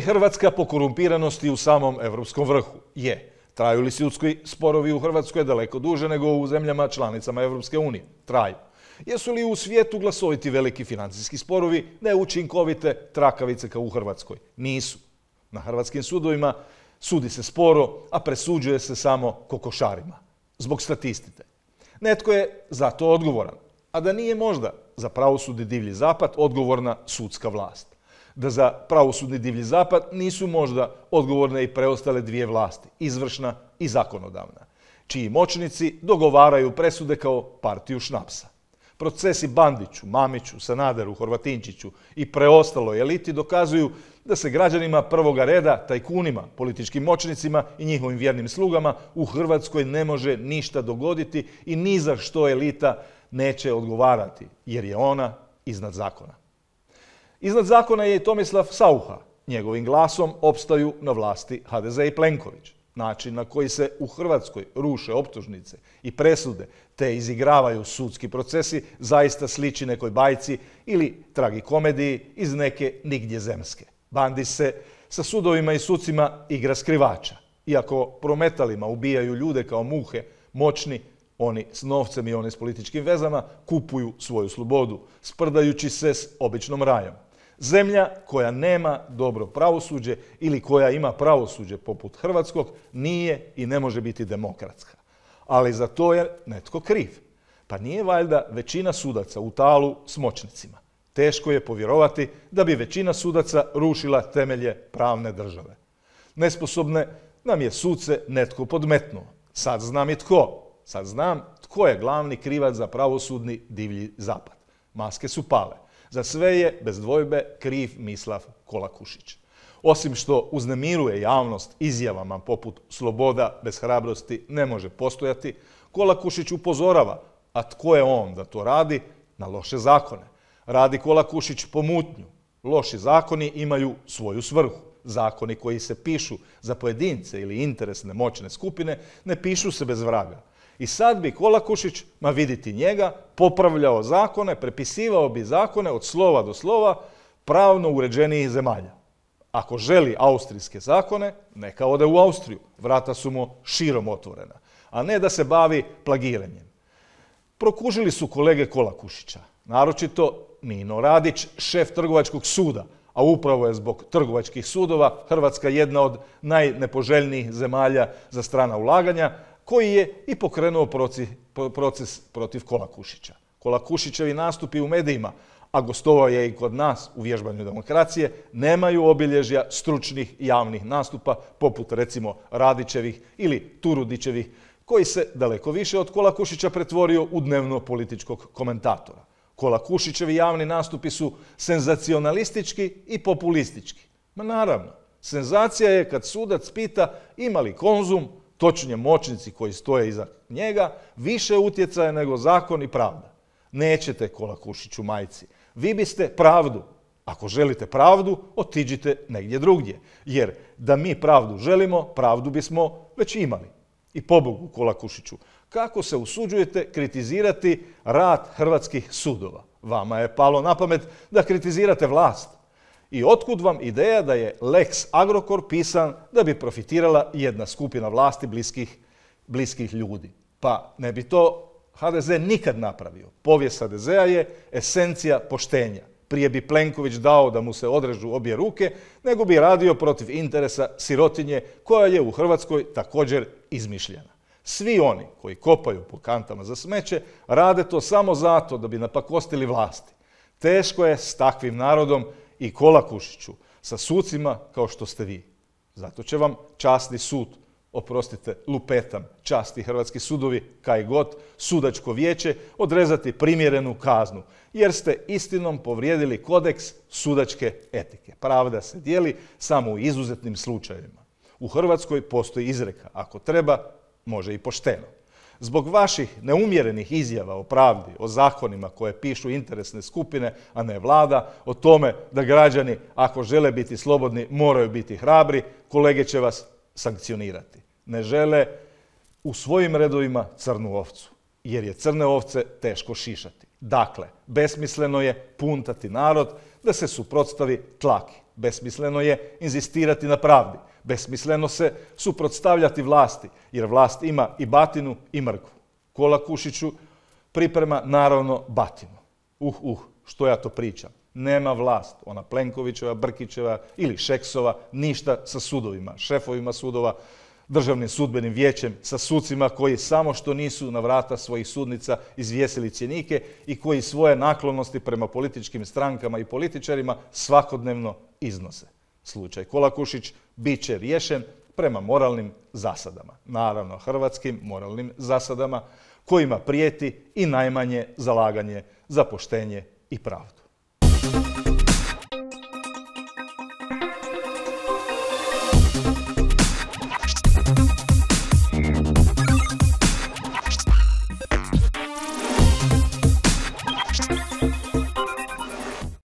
Hrvatska po korumpiranosti u samom evropskom vrhu? Je. Traju li sudski sporovi u Hrvatskoj daleko duže nego u zemljama članicama Evropske unije? Traju. Jesu li u svijetu glasoviti veliki financijski sporovi neučinkovite trakavice kao u Hrvatskoj? Nisu. Na hrvatskim sudovima sudi se sporo, a presuđuje se samo kokošarima. Zbog statistike. Netko je za to odgovoran, a da nije možda za pravosudni divlji zapad odgovorna sudska vlast da za pravosudni divlji zapad nisu možda odgovorne i preostale dvije vlasti, izvršna i zakonodavna, čiji moćnici dogovaraju presude kao partiju šnapsa. Procesi Bandiću, Mamiću, Sanaderu, Horvatinčiću i preostaloj eliti dokazuju da se građanima prvoga reda, tajkunima, političkim moćnicima i njihovim vjernim slugama u Hrvatskoj ne može ništa dogoditi i ni za što elita neće odgovarati, jer je ona iznad zakona. Iznad zakona je i Tomislav Sauha. Njegovim glasom opstaju na vlasti HDZ i Plenković. Način na koji se u Hrvatskoj ruše optužnice i presude te izigravaju sudski procesi zaista sliči nekoj bajci ili tragikomediji iz neke nigdje zemske. Bandi se sa sudovima i sucima igra skrivača. Iako prometalima ubijaju ljude kao muhe, moćni, oni s novcem i oni s političkim vezama kupuju svoju slobodu, sprdajući se s običnom rajom. Zemlja koja nema dobro pravosuđe ili koja ima pravosuđe poput Hrvatskog nije i ne može biti demokratska. Ali za to je netko kriv. Pa nije valjda većina sudaca u talu s moćnicima. Teško je povjerovati da bi većina sudaca rušila temelje pravne države. Nesposobne nam je suce netko podmetnuo. Sad znam i tko. Sad znam tko je glavni krivac za pravosudni divlji zapad. Maske su pale. Za sve je, bez dvojbe, kriv Mislav Kolakušić. Osim što uznemiruje javnost izjavama poput sloboda bez hrabrosti ne može postojati, Kolakušić upozorava, a tko je on da to radi, na loše zakone. Radi Kolakušić pomutnju. Loši zakoni imaju svoju svrhu. Zakoni koji se pišu za pojedince ili interesne moćne skupine ne pišu se bez vraga. I sad bi Kolakušić, ma viditi njega, popravljao zakone, prepisivao bi zakone od slova do slova pravno uređenijih zemalja. Ako želi austrijske zakone, neka ode u Austriju. Vrata su mu širom otvorena, a ne da se bavi plagiranjem. Prokužili su kolege Kolakušića, naročito Nino Radić, šef trgovačkog suda, a upravo je zbog trgovačkih sudova Hrvatska jedna od najnepoželjnijih zemalja za strana ulaganja, koji je i pokrenuo proces, protiv Kolakušića. Kolakušićevi nastupi u medijima, a gostovao je i kod nas u vježbanju demokracije, nemaju obilježja stručnih javnih nastupa poput recimo Radićevih ili Turudićevih, koji se daleko više od Kolakušića pretvorio u dnevno političkog komentatora. Kolakušićevi javni nastupi su senzacionalistički i populistički. Ma naravno, senzacija je kad sudac pita ima li konzum, točnije moćnici koji stoje iza njega, više utjecaja nego zakon i pravda. Nećete Kolakušiću majci. Vi biste pravdu, ako želite pravdu, otiđite negdje drugdje. Jer da mi pravdu želimo, pravdu bismo već imali. I pobogu Kolakušiću, kako se usuđujete kritizirati rad hrvatskih sudova? Vama je palo na pamet da kritizirate vlast. I otkud vam ideja da je Lex Agrokor pisan da bi profitirala jedna skupina vlasti bliskih, bliskih ljudi? Pa ne bi to HDZ nikad napravio. Povijest HDZ-a je esencija poštenja. Prije bi Plenković dao da mu se odrežu obje ruke, nego bi radio protiv interesa sirotinje koja je u Hrvatskoj također izmišljena. Svi oni koji kopaju po kantama za smeće rade to samo zato da bi napakostili vlasti. Teško je s takvim narodom i Kolakušiću sa sucima kao što ste vi. Zato će vam časni sud, oprostite, lupetam, časti hrvatski sudovi, kaj god, sudačko vijeće, odrezati primjerenu kaznu, jer ste istinom povrijedili kodeks sudačke etike. Pravda se dijeli samo u izuzetnim slučajevima. U Hrvatskoj postoji izreka, ako treba, može i pošteno. Zbog vaših neumjerenih izjava o pravdi, o zakonima koje pišu interesne skupine, a ne vlada, o tome da građani, ako žele biti slobodni, moraju biti hrabri, kolege će vas sankcionirati. Ne žele u svojim redovima crnu ovcu, jer je crne ovce teško šišati. Dakle, besmisleno je puntati narod da se suprotstavi tlaki. Besmisleno je inzistirati na pravdi. Besmisleno se suprotstavljati vlasti, jer vlast ima i batinu i mrgu. Kola Kušiću priprema naravno batinu. Uh, uh, što ja to pričam. Nema vlast, ona Plenkovićeva, Brkićeva ili Šeksova, ništa sa sudovima, šefovima sudova, državnim sudbenim vijećem, sa sucima koji samo što nisu na vrata svojih sudnica izvijesili cjenike i koji svoje naklonosti prema političkim strankama i političarima svakodnevno iznose. Slučaj Kolakušić bit će riješen prema moralnim zasadama. Naravno, hrvatskim moralnim zasadama kojima prijeti i najmanje zalaganje za poštenje i pravdu.